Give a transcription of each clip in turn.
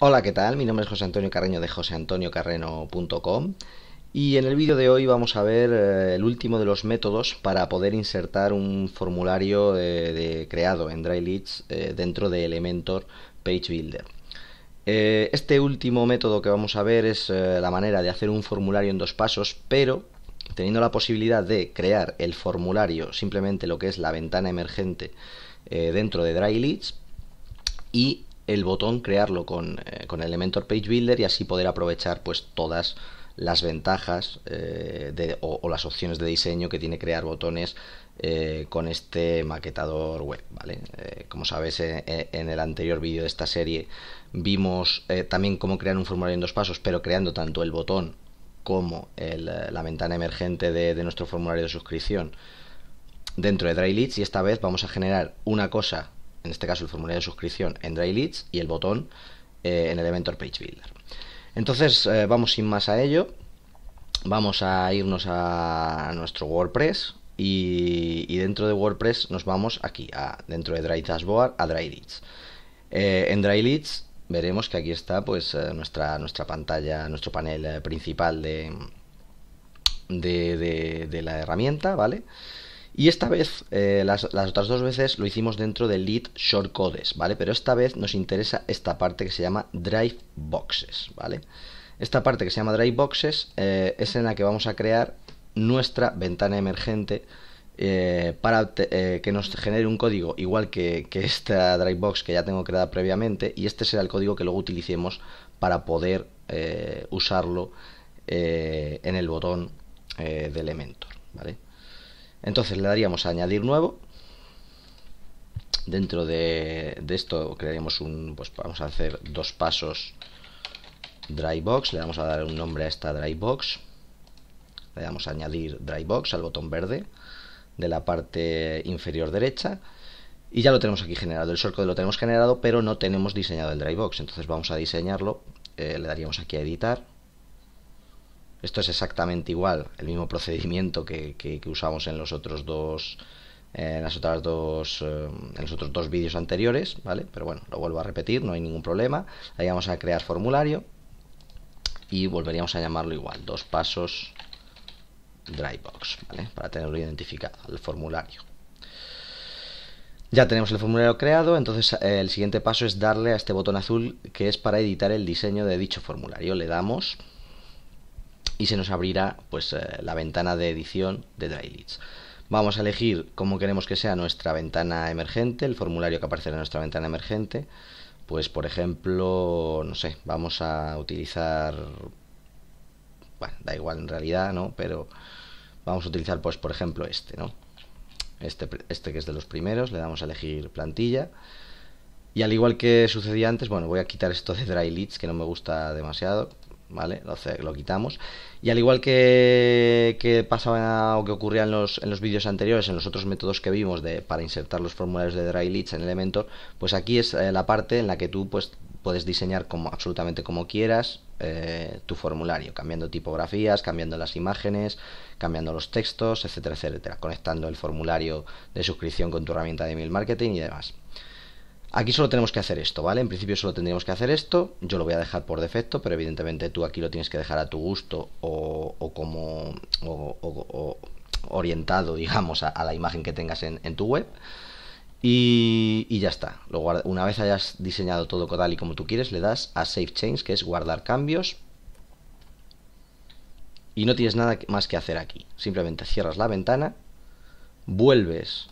Hola, ¿qué tal? Mi nombre es José Antonio Carreño de joseantoniocarreno.com y en el vídeo de hoy vamos a ver eh, el último de los métodos para poder insertar un formulario eh, creado en Dry eh, dentro de Elementor Page Builder. este último método que vamos a ver es la manera de hacer un formulario en dos pasos, pero teniendo la posibilidad de crear el formulario, simplemente lo que es la ventana emergente dentro de Dry y el botón, crearlo con, eh, con Elementor Page Builder y así poder aprovechar pues todas las ventajas eh, o, las opciones de diseño que tiene crear botones eh, con este maquetador web. ¿vale? como sabéis en el anterior vídeo de esta serie vimos también cómo crear un formulario en dos pasos, pero creando tanto el botón como la ventana emergente de, nuestro formulario de suscripción dentro de Dry y esta vez vamos a generar una cosa en este caso el formulario de suscripción en dryleads y el botón eh, en Elementor Page Builder. Entonces eh, vamos sin más a ello, vamos a irnos a nuestro WordPress y, dentro de WordPress nos vamos aquí, a, dentro de Dry Dashboard a Dry eh, en dryleads veremos que aquí está pues eh, nuestra, nuestra pantalla, nuestro panel principal de, de, la herramienta, ¿vale? vale y esta vez, eh, las, otras dos veces lo hicimos dentro de lead Codes, ¿vale? Pero esta vez nos interesa esta parte que se llama drive boxes, ¿vale? Esta parte que se llama drive boxes eh, es en la que vamos a crear nuestra ventana emergente eh, para que nos genere un código igual que, esta Drive Box que ya tengo creada previamente y este será el código que luego utilicemos para poder usarlo en el botón de Elementor. ¿vale? Entonces le daríamos a añadir nuevo. Dentro de, esto crearemos un, pues vamos a hacer dos pasos Drybox, le vamos a dar un nombre a esta Drybox, le damos a añadir Drybox al botón verde de la parte inferior derecha y ya lo tenemos aquí generado, el shortcode lo tenemos generado pero no tenemos diseñado el Drybox, entonces vamos a diseñarlo, eh, le daríamos aquí a editar esto es exactamente igual, el mismo procedimiento que, usamos en los otros dos en las otras dos eh, en los otros dos vídeos anteriores, ¿vale? Pero bueno, lo vuelvo a repetir, no hay ningún problema. Ahí vamos a crear formulario y volveríamos a llamarlo igual, dos pasos Drybox, ¿vale? Para tenerlo identificado, el formulario. Ya tenemos el formulario creado, entonces eh, el siguiente paso es darle a este botón azul que es para editar el diseño de dicho formulario. Le damos y se nos abrirá pues eh, la ventana de edición de Dry Vamos a elegir cómo queremos que sea nuestra ventana emergente, el formulario que aparecerá en nuestra ventana emergente. Pues por ejemplo, no sé, vamos a utilizar bueno, da igual en realidad, ¿no? Pero vamos a utilizar pues por ejemplo este, ¿no? Este, este que es de los primeros, le damos a elegir plantilla. Y al igual que sucedía antes, bueno, voy a quitar esto de dry leads que no me gusta demasiado ¿vale? lo quitamos. Y al igual que, que pasaba o que ocurría en los, en los vídeos anteriores, en los otros métodos que vimos de, para insertar los formularios de Dry Leads en Elementor, pues aquí es eh, la parte en la que tú pues, puedes diseñar como, absolutamente como quieras eh, tu formulario, cambiando tipografías, cambiando las imágenes, cambiando los textos, etcétera, etcétera, conectando el formulario de suscripción con tu herramienta de email marketing y demás. Aquí solo tenemos que hacer esto, ¿vale? En principio solo tendríamos que hacer esto. Yo lo voy a dejar por defecto, pero evidentemente tú aquí lo tienes que dejar a tu gusto o, como... orientado, digamos, a, la imagen que tengas en, tu web. Y, ya está. Lo una vez hayas diseñado todo tal y como tú quieres, le das a Save Change, que es guardar cambios. Y no tienes nada más que hacer aquí. Simplemente cierras la ventana, vuelves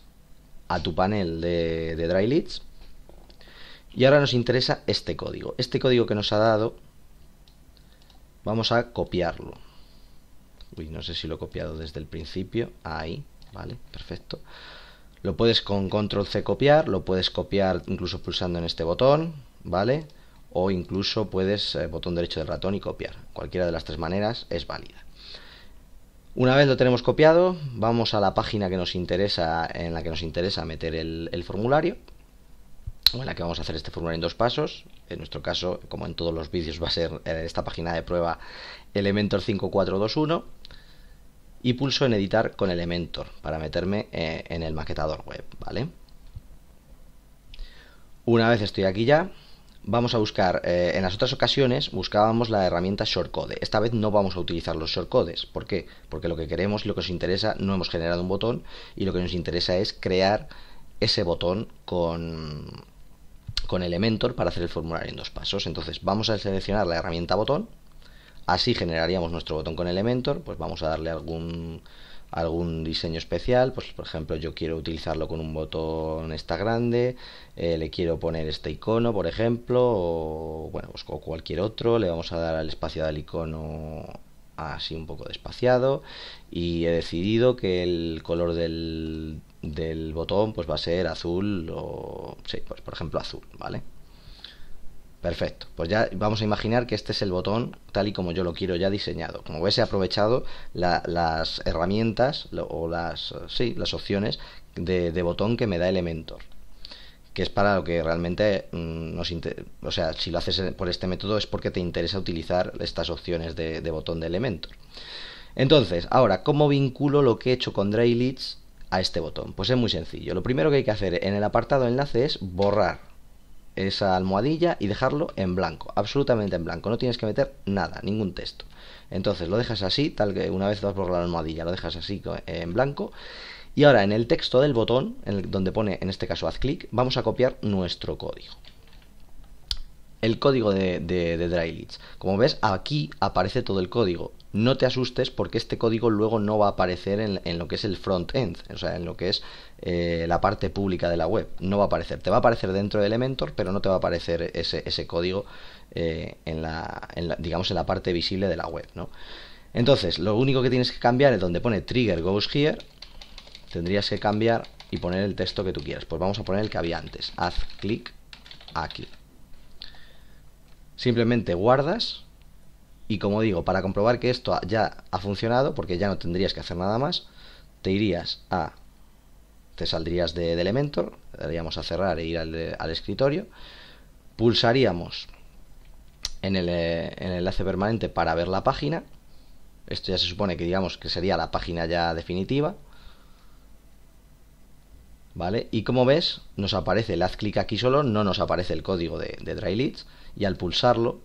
a tu panel de, de Dry Leads y ahora nos interesa este código. Este código que nos ha dado, vamos a copiarlo. Uy, no sé si lo he copiado desde el principio. Ahí, vale, perfecto. Lo puedes con control C copiar, lo puedes copiar incluso pulsando en este botón, ¿vale? O incluso puedes, eh, botón derecho del ratón y copiar. Cualquiera de las tres maneras es válida. Una vez lo tenemos copiado, vamos a la página que nos interesa, en la que nos interesa meter el formulario, en que vamos a hacer este formulario en dos pasos. En nuestro caso, como en todos los vídeos, va a ser eh, esta página de prueba Elementor 5421 y pulso en editar con Elementor para meterme eh, en el maquetador web, ¿vale? Una vez estoy aquí ya, vamos a buscar, eh, en las otras ocasiones buscábamos la herramienta shortcode. Esta vez no vamos a utilizar los shortcodes. ¿Por qué? Porque lo que queremos lo que nos interesa, no hemos generado un botón y lo que nos interesa es crear ese botón con, con Elementor para hacer el formulario en dos pasos. Entonces vamos a seleccionar la herramienta botón, así generaríamos nuestro botón con Elementor, pues vamos a darle algún algún diseño especial, pues por ejemplo yo quiero utilizarlo con un botón esta grande, eh, le quiero poner este icono por ejemplo, o bueno, pues o cualquier otro, le vamos a dar al espacio del icono así un poco despaciado y he decidido que el color del, del botón pues va a ser azul o sí, pues por ejemplo azul, ¿vale? Perfecto, pues ya vamos a imaginar que este es el botón tal y como yo lo quiero ya diseñado. Como ves he aprovechado las herramientas o las, sí, las opciones de, de botón que me da Elementor que es para lo que realmente mm, nos o sea, si lo haces por este método es porque te interesa utilizar estas opciones de, botón de elementos. Entonces, ahora, ¿cómo vinculo lo que he hecho con Dry a este botón? Pues es muy sencillo. Lo primero que hay que hacer en el apartado enlace es borrar esa almohadilla y dejarlo en blanco, absolutamente en blanco. No tienes que meter nada, ningún texto. Entonces lo dejas así, tal que una vez vas por la almohadilla, lo dejas así en blanco y ahora en el texto del botón, donde pone en este caso haz clic, vamos a copiar nuestro código. El código de, de, Como ves, aquí aparece todo el código. No te asustes porque este código luego no va a aparecer en, lo que es el front-end, o sea, en lo que es eh, la parte pública de la web. No va a aparecer. Te va a aparecer dentro de Elementor, pero no te va a aparecer ese, código eh, en, la, digamos, en la parte visible de la web, Entonces, lo único que tienes que cambiar es donde pone trigger goes here, tendrías que cambiar y poner el texto que tú quieras. Pues vamos a poner el que había antes. Haz clic aquí. Simplemente guardas y como digo, para comprobar que esto ya ha funcionado, porque ya no tendrías que hacer nada más, te irías a... Te saldrías de, de Elementor, daríamos a cerrar e ir al, escritorio, pulsaríamos en el, eh, en el enlace permanente para ver la página, esto ya se supone que digamos que sería la página ya definitiva, ¿vale? Y como ves, nos aparece, el haz clic aquí solo, no nos aparece el código de, de Dry y al pulsarlo,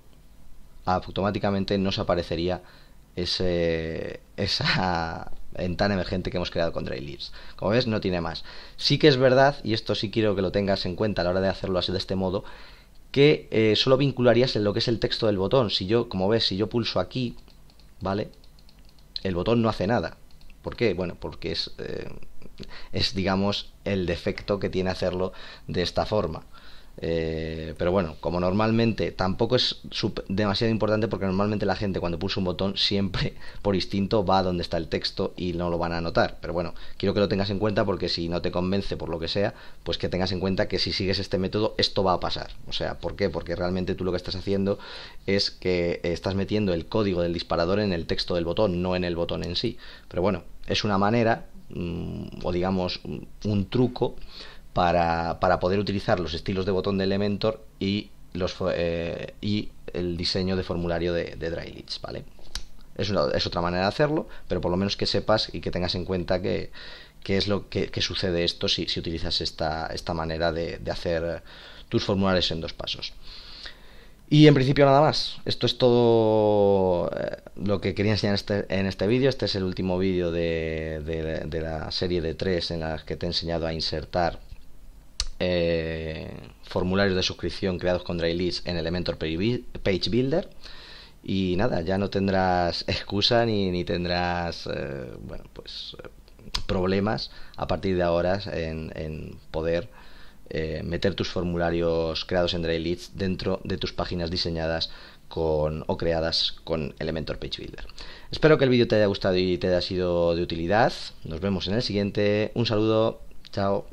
automáticamente nos aparecería ese, esa ventana emergente que hemos creado con Dry Como ves, no tiene más. Sí que es verdad, y esto sí quiero que lo tengas en cuenta a la hora de hacerlo así de este modo, que eh, solo vincularías en lo que es el texto del botón. Si yo, como ves, si yo pulso aquí, ¿vale? El botón no hace nada. ¿Por qué? Bueno, porque es, eh, es digamos, el defecto que tiene hacerlo de esta forma. Eh, pero bueno, como normalmente tampoco es demasiado importante porque normalmente la gente cuando pulsa un botón siempre por instinto va a donde está el texto y no lo van a notar Pero bueno, quiero que lo tengas en cuenta porque si no te convence por lo que sea, pues que tengas en cuenta que si sigues este método esto va a pasar. O sea, ¿por qué? Porque realmente tú lo que estás haciendo es que estás metiendo el código del disparador en el texto del botón, no en el botón en sí. Pero bueno, es una manera Mm, o digamos un truco para, poder utilizar los estilos de botón de Elementor y, eh, el diseño de formulario de, de Dry ¿vale? Es, otra manera de hacerlo, pero por lo menos que sepas y que tengas en cuenta que, es lo que, sucede esto si, utilizas esta, manera de hacer tus formularios en dos pasos. Y en principio nada más. Esto es todo eh, lo que quería enseñar este, en este vídeo. Este es el último vídeo de, la serie de tres en las que te he enseñado a insertar eh, formularios de suscripción creados con list en Elementor Page Builder. Y nada, ya no tendrás excusa ni, tendrás eh, pues, problemas a partir de ahora en, en poder eh, meter tus formularios creados en Dry dentro de tus páginas diseñadas con, o creadas con Elementor Page Builder. Espero que el vídeo te haya gustado y te haya sido de utilidad. Nos vemos en el siguiente. Un saludo. Chao.